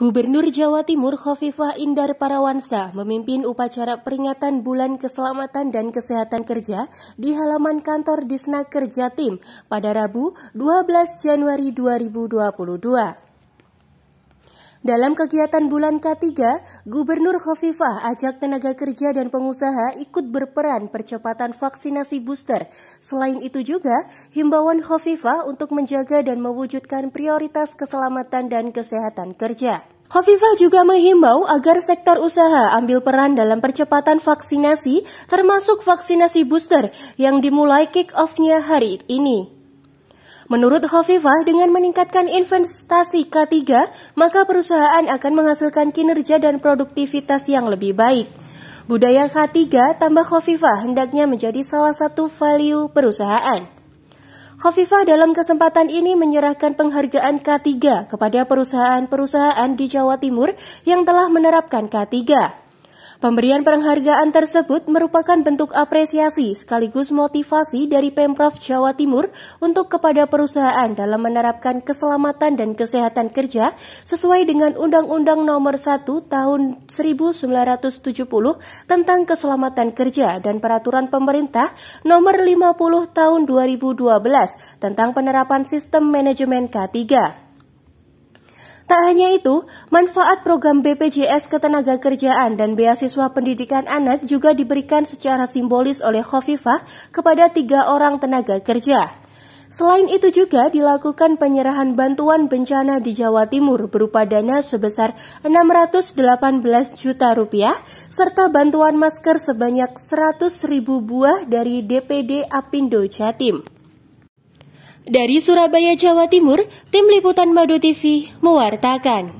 Gubernur Jawa Timur Khofifah Indar Parawansa memimpin upacara peringatan Bulan Keselamatan dan Kesehatan Kerja di halaman kantor Disna Kerja Tim pada Rabu 12 Januari 2022. Dalam kegiatan bulan K3, Gubernur Khofifah ajak tenaga kerja dan pengusaha ikut berperan percepatan vaksinasi booster. Selain itu juga, himbauan Khofifah untuk menjaga dan mewujudkan prioritas keselamatan dan kesehatan kerja. Hovifah juga menghimbau agar sektor usaha ambil peran dalam percepatan vaksinasi termasuk vaksinasi booster yang dimulai kick off-nya hari ini. Menurut Hovifah, dengan meningkatkan investasi K3, maka perusahaan akan menghasilkan kinerja dan produktivitas yang lebih baik. Budaya K3 tambah Hovifah hendaknya menjadi salah satu value perusahaan. Khofifah dalam kesempatan ini menyerahkan penghargaan K3 kepada perusahaan-perusahaan di Jawa Timur yang telah menerapkan K3. Pemberian penghargaan tersebut merupakan bentuk apresiasi sekaligus motivasi dari Pemprov Jawa Timur untuk kepada perusahaan dalam menerapkan keselamatan dan kesehatan kerja sesuai dengan Undang-Undang Nomor 1 Tahun 1970 tentang keselamatan kerja dan peraturan pemerintah Nomor 50 Tahun 2012 tentang penerapan sistem manajemen K3. Tak hanya itu, manfaat program BPJS Ketenaga Kerjaan dan Beasiswa Pendidikan Anak juga diberikan secara simbolis oleh Khofifah kepada tiga orang tenaga kerja. Selain itu juga dilakukan penyerahan bantuan bencana di Jawa Timur berupa dana sebesar 618 juta rupiah serta bantuan masker sebanyak 100 ribu buah dari DPD Apindo Jatim. Dari Surabaya, Jawa Timur, Tim Liputan Madu TV mewartakan.